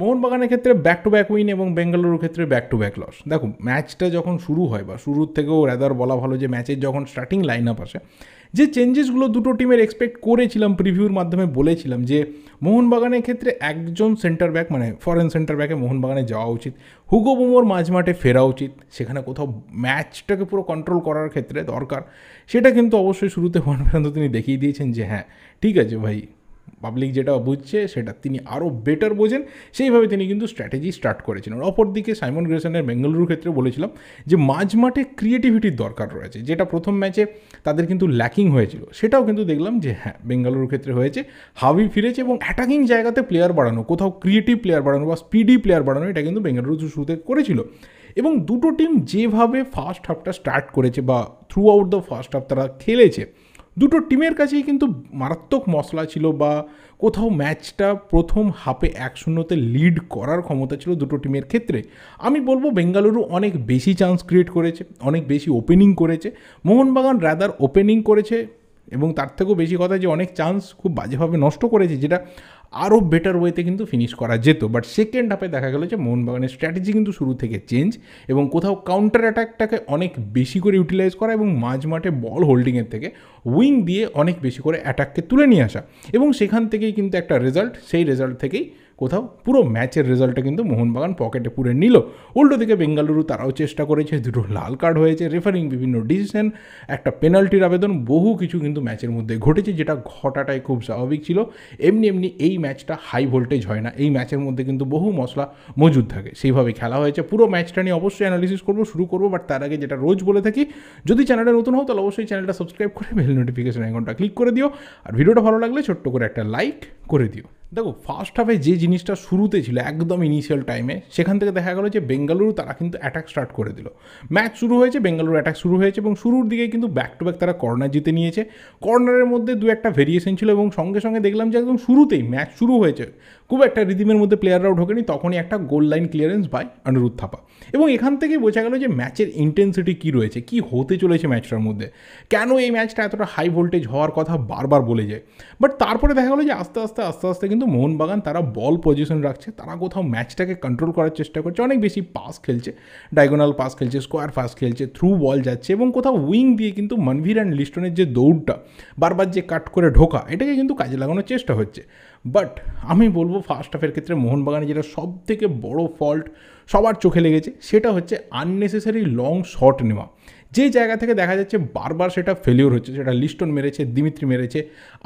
মোহনবাগানের ক্ষেত্রে back to back win এবং বেঙ্গালুরুর ক্ষেত্রে ব্যাক টু ব্যাক লস দেখো ম্যাচটা যখন শুরু হয় বা শুরুর থেকেও রেদার বলা ভালো যে ম্যাচের যখন স্টার্টিং লাইন আপ আসে যে চেঞ্জেসগুলো দুটো টিমের এক্সপেক্ট করেছিলাম প্রিভিউর মাধ্যমে বলেছিলাম যে মোহনবাগানের ক্ষেত্রে একজন সেন্টার ব্যাক মানে ফরেন সেন্টার ব্যাকে মোহনবাগানে যাওয়া উচিত হুগো বুমোর মাঠে ফেরা উচিত সেখানে কোথাও ম্যাচটাকে পুরো কন্ট্রোল করার ক্ষেত্রে দরকার সেটা কিন্তু অবশ্যই শুরুতে পর্যন্ত তিনি দেখিয়ে দিয়েছেন যে হ্যাঁ ঠিক আছে ভাই পাবলিক যেটা বুঝছে সেটা তিনি আরও বেটার বোঝেন সেইভাবে তিনি কিন্তু স্ট্র্যাটেজি স্টার্ট করেছেন আর অপরদিকে সাইমন গ্রেসনের বেঙ্গালুরুর ক্ষেত্রে বলেছিলাম যে মাঝ মাঠে ক্রিয়েটিভিটির দরকার রয়েছে যেটা প্রথম ম্যাচে তাদের কিন্তু ল্যাকিং হয়েছিল সেটাও কিন্তু দেখলাম যে হ্যাঁ বেঙ্গালুরুর ক্ষেত্রে হয়েছে হাবি ফিরেছে এবং অ্যাটাকিং জায়গাতে প্লেয়ার বাড়ানো কোথাও ক্রিয়েটিভ প্লেয়ার বাড়ানো বা স্পিডি প্লেয়ার বাড়ানো এটা কিন্তু বেঙ্গালুরু শুরুতে করেছিল এবং দুটো টিম যেভাবে ফার্স্ট হাফটা স্টার্ট করেছে বা throughout the first half তারা খেলেছে দুটো টিমের কাছেই কিন্তু মারাত্মক মশলা ছিল বা কোথাও ম্যাচটা প্রথম হাফে এক শূন্যতে লিড করার ক্ষমতা ছিল দুটো টিমের ক্ষেত্রে আমি বলবো বেঙ্গালুরু অনেক বেশি চান্স ক্রিয়েট করেছে অনেক বেশি ওপেনিং করেছে মোহনবাগান রাদার ওপেনিং করেছে এবং তার থেকেও বেশি কথা যে অনেক চান্স খুব বাজেভাবে নষ্ট করেছে যেটা আরও বেটার ওয়েতে কিন্তু ফিনিশ করা যেত বাট সেকেন্ড হাফে দেখা গেল যে মোহনবাগানের স্ট্র্যাটেজি কিন্তু শুরু থেকে চেঞ্জ এবং কোথাও কাউন্টার অ্যাটাকটাকে অনেক বেশি করে ইউটিলাইজ করা এবং মাঝ মাঠে বল হোল্ডিংয়ের থেকে উইং দিয়ে অনেক বেশি করে অ্যাটাককে তুলে নিয়ে আসা এবং সেখান থেকেই কিন্তু একটা রেজাল্ট সেই রেজাল্ট থেকেই কোথাও পুরো ম্যাচের রেজাল্টটা কিন্তু মোহনবাগান পকেটে পুরে নিল উল্টো দিকে বেঙ্গালুরু তারাও চেষ্টা করেছে দুটো লাল কার্ড হয়েছে রেফারিং বিভিন্ন ডিসিশন একটা পেনাল্টির আবেদন বহু কিছু কিন্তু ম্যাচের মধ্যে ঘটেছে যেটা ঘটাটাই খুব স্বাভাবিক ছিল এমনি এমনি এই ম্যাচটা হাই ভোল্টেজ হয় না এই ম্যাচের মধ্যে কিন্তু বহু মশলা মজুদ থাকে সেইভাবে খেলা হয়েছে পুরো ম্যাচটা নিয়ে অবশ্যই অ্যানালিসিস করবো শুরু করবো বাট তার আগে যেটা রোজ বলে থাকি যদি চ্যানেলে নতুন হও তাহলে অবশ্যই চ্যানেলটা সাবস্ক্রাইব করে বেল নোটিফিকেশন অ্যাকাউন্টটা ক্লিক করে দিও আর ভিডিওটা ভালো লাগলে ছোট্ট করে একটা লাইক করে দিও দেখো ফার্স্ট হাফে যে জিনিসটা শুরুতে ছিল একদম ইনিশিয়াল টাইমে সেখান থেকে দেখা গেলো যে বেঙ্গালুরু তারা কিন্তু অ্যাটাক স্টার্ট করে দিল ম্যাচ শুরু হয়েছে বেঙ্গালুরু অ্যাটাক শুরু হয়েছে এবং শুরুর দিকে কিন্তু ব্যাক টু ব্যাক তারা কর্নার জিতে নিয়েছে কর্নারের মধ্যে দু একটা ভেরিয়েশন ছিল এবং সঙ্গে সঙ্গে দেখলাম যে একদম শুরুতেই ম্যাচ শুরু হয়েছে খুব একটা রিদিমের মধ্যে প্লেয়াররাও ঢোকেনি তখনই একটা goal line clearance by Anirudh Thapa এবং এখান থেকে বোঝা গেল যে ম্যাচের ইন্টেন্সিটি কী রয়েছে কি হতে চলেছে ম্যাচটার মধ্যে কেন এই ম্যাচটা এতটা হাই ভোল্টেজ হওয়ার কথা বারবার বলে যায় বাট তারপরে দেখা গেলো যে আস্তে আস্তে আস্তে আস্তে কিন্তু কিন্তু মোহনবাগান তারা বল পজিশন রাখছে তারা কোথাও ম্যাচটাকে কন্ট্রোল করার চেষ্টা করছে অনেক বেশি পাস খেলছে ডায়গোনাল পাস খেলছে স্কোয়ার পাস খেলছে থ্রু বল যাচ্ছে এবং কোথাও উইং দিয়ে কিন্তু মানভির অ্যান্ড লিস্টনের যে দৌড়টা বারবার যে কাট করে ঢোকা এটাকে কিন্তু কাজে লাগানোর চেষ্টা হচ্ছে বাট আমি বলবো ফার্স্ট হাফের ক্ষেত্রে মোহনবাগানের যেটা সব থেকে বড় ফল্ট সবার চোখে লেগেছে সেটা হচ্ছে আননেসেসারি লং শট নেওয়া যে জায়গা থেকে দেখা যাচ্ছে বারবার সেটা ফেলিওর হচ্ছে সেটা লিস্টন মেরেছে দিমিত্রি মেরেছে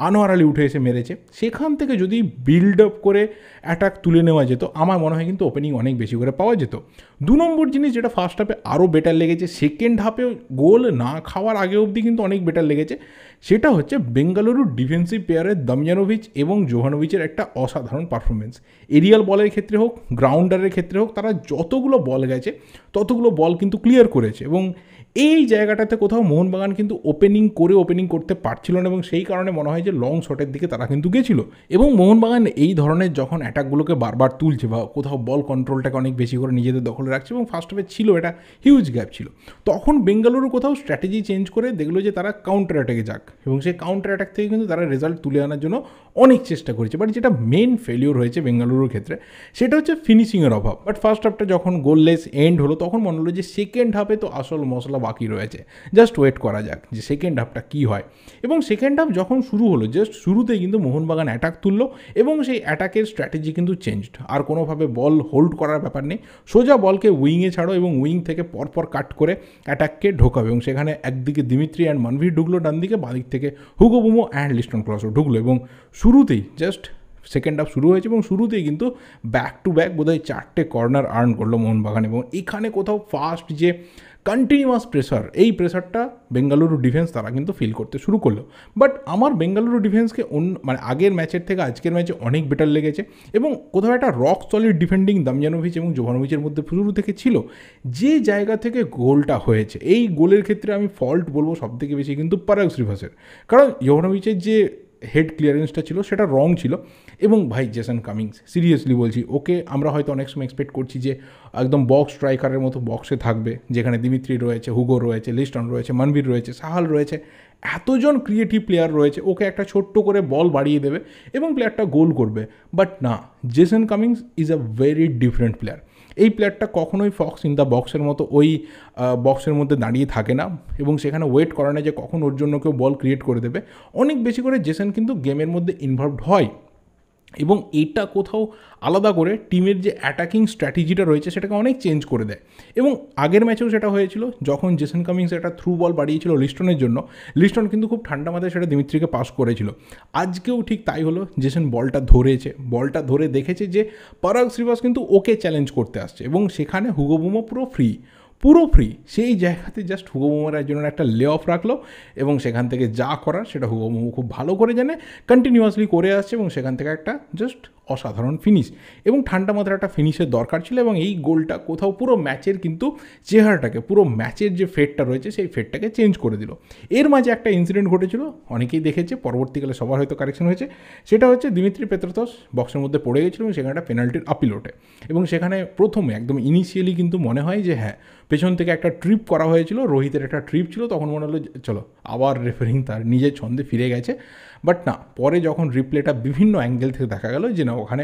আনোয়ার আলী উঠে এসে মেরেছে সেখান থেকে যদি বিল্ড আপ করে অ্যাটাক তুলে নেওয়া যেত আমার মনে হয় কিন্তু ওপেনিং অনেক বেশি করে পাওয়া যেত দু নম্বর জিনিস যেটা ফার্স্ট হাফে আরও বেটার লেগেছে সেকেন্ড হাফে গোল না খাওয়ার আগে অবধি কিন্তু অনেক বেটার লেগেছে সেটা হচ্ছে বেঙ্গালুরু ডিফেন্সিভ প্লেয়ারের দমিয়ানোভিচ এবং জোহানোভিচের একটা অসাধারণ পারফরমেন্স এরিয়াল বলের ক্ষেত্রে হোক গ্রাউন্ডারের ক্ষেত্রে হোক তারা যতগুলো বল গেছে ততগুলো বল কিন্তু ক্লিয়ার করেছে এবং এই জায়গাটাতে কোথাও মোহনবাগান কিন্তু ওপেনিং করে ওপেনিং করতে পারছিল না এবং সেই কারণে মনে হয় যে লং শটের দিকে তারা কিন্তু গেছিল এবং মোহনবাগান এই ধরনের যখন অ্যাটাকগুলোকে বারবার তুলছে বা কোথাও বল কন্ট্রোলটাকে অনেক বেশি করে নিজেদের দখলে রাখছে এবং ফার্স্ট হাফে ছিল এটা হিউজ গ্যাপ ছিল তখন বেঙ্গালুরু কোথাও স্ট্র্যাটেজি চেঞ্জ করে দেখলো যে তারা কাউন্টার অ্যাটাকে যাক এবং সেই কাউন্টার অ্যাটাক থেকে কিন্তু তারা রেজাল্ট তুলে আনার জন্য অনেক চেষ্টা করেছে বাট যেটা মেন ফেলিওর হয়েছে বেঙ্গালুরুর ক্ষেত্রে সেটা হচ্ছে ফিনিশিংয়ের অভাব বাট ফার্স্ট হাফটা যখন গোললেস এন্ড হলো তখন মনে হলো যে সেকেন্ড হাফে তো আসল মশলা বাকি রয়েছে জাস্ট ওয়েট করা যাক যে সেকেন্ড হাফটা কী হয় এবং সেকেন্ড হাফ যখন শুরু হলো জাস্ট শুরুতেই কিন্তু মোহনবাগান অ্যাটাক তুললো এবং সেই অ্যাটাকের স্ট্র্যাটেজি কিন্তু চেঞ্জড আর কোনোভাবে বল হোল্ড করার ব্যাপার নেই সোজা বলকে উইংয়ে ছাড়ো এবং উইং থেকে পরপর কাট করে অ্যাটাককে ঢোকাবে এবং সেখানে একদিকে দিমিত্রি অ্যান্ড মানভি ঢুকলো ডান দিকে বাঁদিক দিক থেকে হুগো অ্যান্ড লিস্টন ক্লসও ঢুকলো এবং শুরুতেই জাস্ট সেকেন্ড হাফ শুরু হয়েছে এবং শুরুতেই কিন্তু ব্যাক টু ব্যাক বোধহয় চারটে কর্নার আর্ন করলো মোহনবাগান এবং এখানে কোথাও ফার্স্ট যে কন্টিনিউয়াস প্রেশার এই প্রেশারটা বেঙ্গালুরু ডিফেন্স তারা কিন্তু ফিল করতে শুরু করলো বাট আমার বেঙ্গালুরু ডিফেন্সকে অন্য মানে আগের ম্যাচের থেকে আজকের ম্যাচে অনেক বেটার লেগেছে এবং কোথাও একটা রক সলিড ডিফেন্ডিং দামজানোভিচ এবং জোভানোভিচের মধ্যে শুরু থেকে ছিল যে জায়গা থেকে গোলটা হয়েছে এই গোলের ক্ষেত্রে আমি ফল্ট বলবো সবথেকে বেশি কিন্তু পারাগ শ্রীভাসের কারণ জোভানোভিচের যে হেড ক্লিয়ারেন্সটা ছিল সেটা রং ছিল এবং ভাই জেসন কামিংস সিরিয়াসলি বলছি ওকে আমরা হয়তো অনেক সময় এক্সপেক্ট করছি যে একদম বক্স স্ট্রাইকারের মতো বক্সে থাকবে যেখানে দিমিত্রি রয়েছে হুগো রয়েছে লিস্টন রয়েছে মানবীর রয়েছে সাহাল রয়েছে এতজন ক্রিয়েটিভ প্লেয়ার রয়েছে ওকে একটা ছোট্ট করে বল বাড়িয়ে দেবে এবং প্লেয়ারটা গোল করবে বাট না Jason Cummings is a very different player এই প্লেয়ারটা কখনোই ফক্স ইন দ্য বক্সের মতো ওই বক্সের মধ্যে দাঁড়িয়ে থাকে না এবং সেখানে ওয়েট করে না যে কখন ওর জন্য কেউ বল ক্রিয়েট করে দেবে অনেক বেশি করে জেসন কিন্তু গেমের মধ্যে ইনভলভড হয় এবং এটা কোথাও আলাদা করে টিমের যে অ্যাটাকিং স্ট্র্যাটেজিটা রয়েছে সেটাকে অনেক চেঞ্জ করে দেয় এবং আগের ম্যাচেও সেটা হয়েছিল যখন জেসন কামিংস একটা থ্রু বল বাড়িয়েছিল লিস্টনের জন্য লিস্টন কিন্তু খুব ঠান্ডা মাথায় সেটা দিমিত্রিকে পাস করেছিল আজকেও ঠিক তাই হলো জেসন বলটা ধরেছে বলটা ধরে দেখেছে যে পরাগ শ্রীবাস কিন্তু ওকে চ্যালেঞ্জ করতে আসছে এবং সেখানে হুগোবুমো পুরো ফ্রি পুরো ফ্রি সেই জায়গাতে জাস্ট হুগো মোমোর জন্য একটা লে অফ রাখলো এবং সেখান থেকে যা করার সেটা হুগো খুব ভালো করে জানে কন্টিনিউয়াসলি করে আসছে এবং সেখান থেকে একটা জাস্ট অসাধারণ ফিনিশ এবং ঠান্ডা মাত্রা একটা ফিনিশের দরকার ছিল এবং এই গোলটা কোথাও পুরো ম্যাচের কিন্তু চেহারাটাকে পুরো ম্যাচের যে ফেটটা রয়েছে সেই ফেটটাকে চেঞ্জ করে দিল এর মাঝে একটা ইনসিডেন্ট ঘটেছিল অনেকেই দেখেছে পরবর্তীকালে সবার হয়তো কারেকশন হয়েছে সেটা হচ্ছে দিমিত্রি পেত্রতস বক্সের মধ্যে পড়ে গেছিল এবং সেখানে একটা পেনাল্টির আপিল ওঠে এবং সেখানে প্রথমে একদম ইনিশিয়ালি কিন্তু মনে হয় যে হ্যাঁ পেছন থেকে একটা ট্রিপ করা হয়েছিল রোহিতের একটা ট্রিপ ছিল তখন মনে হলো চলো আবার রেফারিং তার নিজের ছন্দে ফিরে গেছে বাট না পরে যখন রিপ্লেটা বিভিন্ন অ্যাঙ্গেল থেকে দেখা গেল যে না ওখানে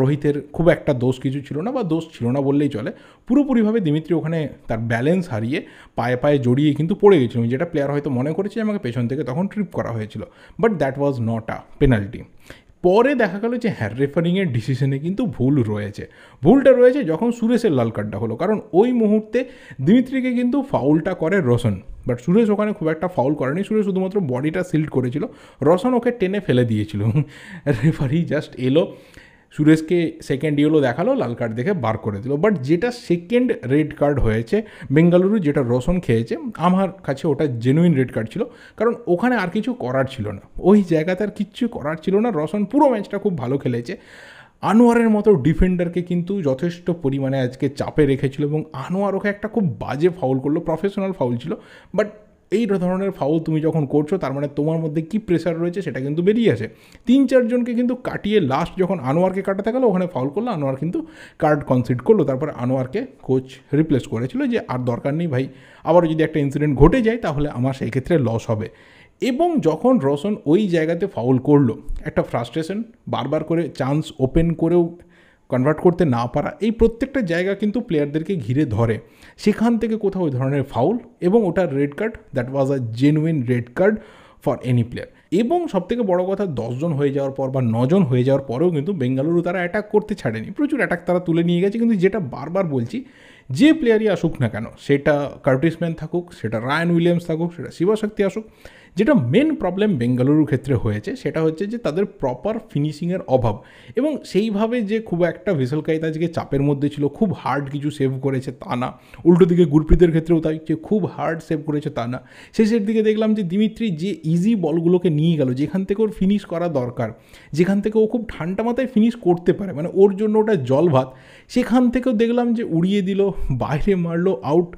রোহিতের খুব একটা দোষ কিছু ছিল না বা দোষ ছিল না বললেই চলে পুরোপুরিভাবে দিমিত্রি ওখানে তার ব্যালেন্স হারিয়ে পায়ে পায়ে জড়িয়ে কিন্তু পড়ে গেছিলাম যেটা প্লেয়ার হয়তো মনে করেছে আমাকে পেছন থেকে তখন ট্রিপ করা হয়েছিল but that was not a penalty পরে দেখা গেলো যে হ্যাঁ রেফারিংয়ের ডিসিশনে কিন্তু ভুল রয়েছে ভুলটা রয়েছে যখন সুরেশের লাল কার্ডটা হলো কারণ ওই মুহূর্তে দিমিত্রিকে কিন্তু ফাউলটা করে রোশন বাট সুরেশ ওখানে খুব একটা ফাউল করেনি সুরেশ শুধুমাত্র বডিটা সিল্ড করেছিল রসন ওকে টেনে ফেলে দিয়েছিল রেফারি জাস্ট এলো সুরেশকে সেকেন্ড ইয়েলো দেখালো লাল কার্ড দেখে বার করে দিল বাট যেটা সেকেন্ড রেড কার্ড হয়েছে বেঙ্গালুরু যেটা রোশন খেয়েছে আমার কাছে ওটা জেনুইন রেড কার্ড ছিল কারণ ওখানে আর কিছু করার ছিল না ওই জায়গাতে আর কিচ্ছু করার ছিল না রোশন পুরো ম্যাচটা খুব ভালো খেলেছে আনোয়ারের মতো ডিফেন্ডারকে কিন্তু যথেষ্ট পরিমাণে আজকে চাপে রেখেছিল এবং আনোয়ার ওকে একটা খুব বাজে ফাউল করলো প্রফেশনাল ফাউল ছিল বাট এই ধরনের ফাউল তুমি যখন করছো তার মানে তোমার মধ্যে কি প্রেশার রয়েছে সেটা কিন্তু বেরিয়ে আসে তিন চারজনকে কিন্তু কাটিয়ে লাস্ট যখন আনোয়ারকে কাটাতে গেলো ওখানে ফাউল করলো আনোয়ার কিন্তু কার্ড কনসিড করলো তারপর আনোয়ারকে কোচ রিপ্লেস করেছিল যে আর দরকার নেই ভাই আবার যদি একটা ইনসিডেন্ট ঘটে যায় তাহলে আমার সেই ক্ষেত্রে লস হবে এবং যখন রসন ওই জায়গাতে ফাউল করলো একটা ফ্রাস্ট্রেশন বারবার করে চান্স ওপেন করেও কনভার্ট করতে না পারা এই প্রত্যেকটা জায়গা কিন্তু প্লেয়ারদেরকে ঘিরে ধরে সেখান থেকে কোথাও ওই ধরনের ফাউল এবং ওটার red card that was a genuine red card for any player এবং সবথেকে বড় কথা দশজন হয়ে যাওয়ার পর বা নজন হয়ে যাওয়ার পরেও কিন্তু বেঙ্গালুরু তারা অ্যাটাক করতে ছাড়েনি প্রচুর অ্যাটাক তারা তুলে নিয়ে গেছে কিন্তু যেটা বারবার বলছি যে প্লেয়ারই আসুক না কেন সেটা কার্টিসম্যান থাকুক সেটা রায়ান উইলিয়ামস থাকুক সেটা শিবশক্তি আসুক যেটা মেন প্রবলেম বেঙ্গালুরুর ক্ষেত্রে হয়েছে সেটা হচ্ছে যে তাদের প্রপার ফিনিশিংয়ের অভাব এবং সেইভাবে যে খুব একটা ভেসেল আজকে চাপের মধ্যে ছিল খুব হার্ড কিছু সেভ করেছে তা না উল্টো দিকে গুরপ্রীতের ক্ষেত্রেও তাই যে খুব হার্ড সেভ করেছে তা না শেষের দিকে দেখলাম যে দিমিত্রি যে ইজি বলগুলোকে নিয়ে গেল যেখান থেকে ওর ফিনিশ করা দরকার যেখান থেকে ও খুব ঠান্ডা মাথায় ফিনিশ করতে পারে মানে ওর জন্য ওটা জল ভাত সেখান থেকেও দেখলাম যে উড়িয়ে দিল বাইরে মারলো আউট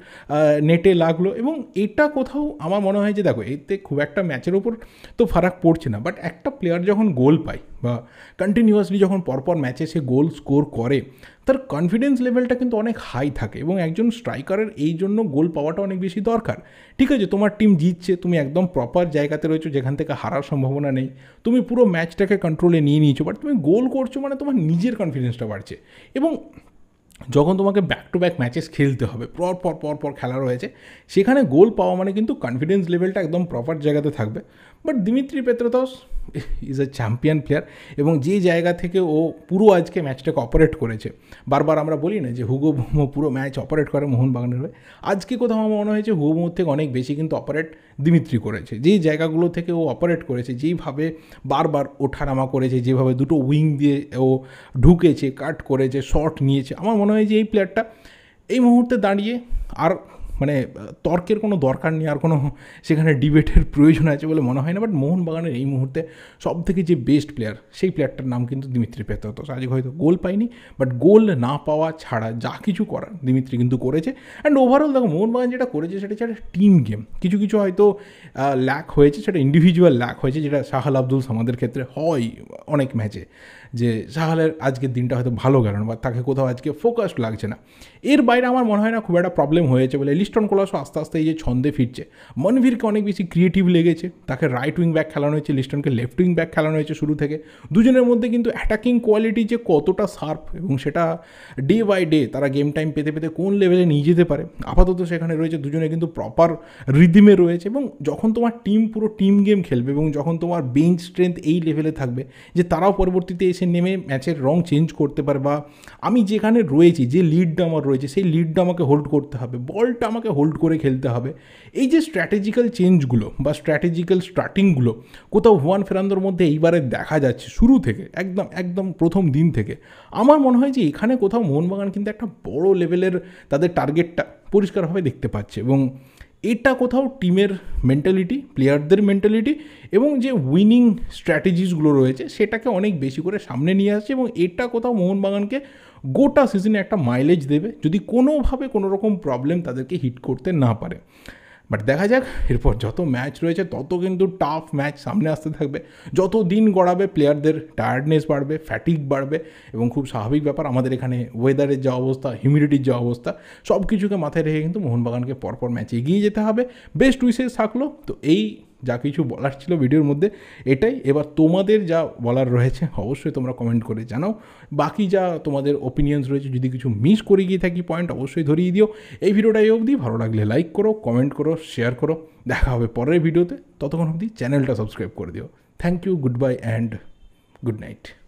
নেটে লাগলো এবং এটা কোথাও আমার মনে হয় যে দেখো এতে খুব একটা ম্যাচের ওপর তো ফারাক পড়ছে না বাট একটা প্লেয়ার যখন গোল পায় বা কন্টিনিউয়াসলি যখন পরপর ম্যাচে সে গোল স্কোর করে তার কনফিডেন্স লেভেলটা কিন্তু অনেক হাই থাকে এবং একজন স্ট্রাইকারের এই জন্য গোল পাওয়াটা অনেক বেশি দরকার ঠিক আছে তোমার টিম জিতছে তুমি একদম প্রপার জায়গাতে রয়েছো যেখান থেকে হারার সম্ভাবনা নেই তুমি পুরো ম্যাচটাকে কন্ট্রোলে নিয়ে নিয়েছো বাট তুমি গোল করছো মানে তোমার নিজের কনফিডেন্সটা বাড়ছে এবং যখন তোমাকে ব্যাক টু ব্যাক ম্যাচেস খেলতে হবে পর পর পর পর খেলা রয়েছে সেখানে গোল পাওয়া মানে কিন্তু কনফিডেন্স লেভেলটা একদম প্রপার জায়গাতে থাকবে but Dimitri Petratos is a champion player এবং যে জায়গা থেকে ও পুরো আজকে ম্যাচটাকে অপারেট করেছে বারবার আমরা বলি না যে হুগো মোমো পুরো ম্যাচ অপারেট করে মোহনবাগানের হয়ে আজকে কোথাও আমার মনে হয়েছে হুগো মোমোর থেকে অনেক বেশি কিন্তু অপারেট দিমিত্রি করেছে যেই জায়গাগুলো থেকে ও অপারেট করেছে যেইভাবে বারবার ওঠানামা করেছে যেভাবে দুটো উইং দিয়ে ও ঢুকেছে কাট করেছে শর্ট নিয়েছে আমার মনে হয় যে এই প্লেয়ারটা এই মুহূর্তে দাঁড়িয়ে আর মানে তর্কের কোনো দরকার নেই আর কোনো সেখানে ডিবেটের প্রয়োজন আছে বলে মনে হয় না বাট মোহনবাগানের এই মুহূর্তে সব থেকে যে বেস্ট প্লেয়ার সেই প্লেয়ারটার নাম কিন্তু দিমিত্রি পেতে হতো আজকে হয়তো গোল পাইনি বাট গোল না পাওয়া ছাড়া যা কিছু করার দিমিত্রি কিন্তু করেছে অ্যান্ড ওভারঅল দেখো মোহনবাগান যেটা করেছে সেটা হচ্ছে একটা টিম গেম কিছু কিছু হয়তো ল্যাক হয়েছে সেটা ইন্ডিভিজুয়াল ল্যাক হয়েছে যেটা সাহাল আব্দুল সামাদের ক্ষেত্রে হয় অনেক ম্যাচে যে সাহালের আজকের দিনটা হয়তো ভালো গেল না বা তাকে কোথাও আজকে ফোকাসড লাগছে না এর বাইরে আমার মনে হয় না খুব একটা প্রবলেম হয়েছে বলে ক্রিস্টন কোলাসও আস্তে আস্তে এই যে ছন্দে ফিরছে মনভীরকে অনেক বেশি ক্রিয়েটিভ লেগেছে তাকে রাইট উইং ব্যাক খেলানো হয়েছে লিস্টনকে লেফট উইং ব্যাক খেলানো হয়েছে শুরু থেকে দুজনের মধ্যে কিন্তু অ্যাটাকিং কোয়ালিটি যে কতটা শার্প এবং সেটা ডে বাই ডে তারা গেম টাইম পেতে পেতে কোন লেভেলে নিয়ে যেতে পারে আপাতত সেখানে রয়েছে দুজনে কিন্তু প্রপার রিদিমে রয়েছে এবং যখন তোমার টিম পুরো টিম গেম খেলবে এবং যখন তোমার বেঞ্চ স্ট্রেংথ এই লেভেলে থাকবে যে তারাও পরবর্তীতে এসে নেমে ম্যাচের রং চেঞ্জ করতে পারে বা আমি যেখানে রয়েছি যে লিডটা আমার রয়েছে সেই লিডটা আমাকে হোল্ড করতে হবে বলটা আমাকে হোল্ড করে খেলতে হবে এই যে স্ট্র্যাটেজিক্যাল চেঞ্জগুলো বা স্ট্র্যাটেজিক্যাল স্টার্টিংগুলো কোথাও হুয়ান ফেরান্দোর মধ্যে এইবারে দেখা যাচ্ছে শুরু থেকে একদম একদম প্রথম দিন থেকে আমার মনে হয় যে এখানে কোথাও মোহনবাগান কিন্তু একটা বড় লেভেলের তাদের টার্গেটটা পরিষ্কারভাবে দেখতে পাচ্ছে এবং এটা কোথাও টিমের মেন্টালিটি প্লেয়ারদের মেন্টালিটি এবং যে উইনিং স্ট্র্যাটেজিসগুলো রয়েছে সেটাকে অনেক বেশি করে সামনে নিয়ে আসছে এবং এটা কোথাও মোহনবাগানকে গোটা সিজনে একটা মাইলেজ দেবে যদি কোনোভাবে কোনো রকম প্রবলেম তাদেরকে হিট করতে না পারে বাট দেখা যাক এরপর যত ম্যাচ রয়েছে তত কিন্তু টাফ ম্যাচ সামনে আসতে থাকবে যত দিন গড়াবে প্লেয়ারদের টায়ার্ডনেস বাড়বে ফ্যাটিক বাড়বে এবং খুব স্বাভাবিক ব্যাপার আমাদের এখানে ওয়েদারের যা অবস্থা হিউমিডিটির যা অবস্থা সব কিছুকে মাথায় রেখে কিন্তু মোহনবাগানকে পরপর ম্যাচে এগিয়ে যেতে হবে বেস্ট উইসেস থাকলো তো এই যা কিছু বলার ছিল ভিডিওর মধ্যে এটাই এবার তোমাদের যা বলার রয়েছে অবশ্যই তোমরা কমেন্ট করে জানাও বাকি যা তোমাদের ওপিনিয়ন্স রয়েছে যদি কিছু মিস করে গিয়ে থাকি পয়েন্ট অবশ্যই ধরিয়ে দিও এই ভিডিওটাই অবধি ভালো লাগলে লাইক করো কমেন্ট করো শেয়ার করো দেখা হবে পরের ভিডিওতে ততক্ষণ অবধি চ্যানেলটা সাবস্ক্রাইব করে দিও thank you goodbye and good night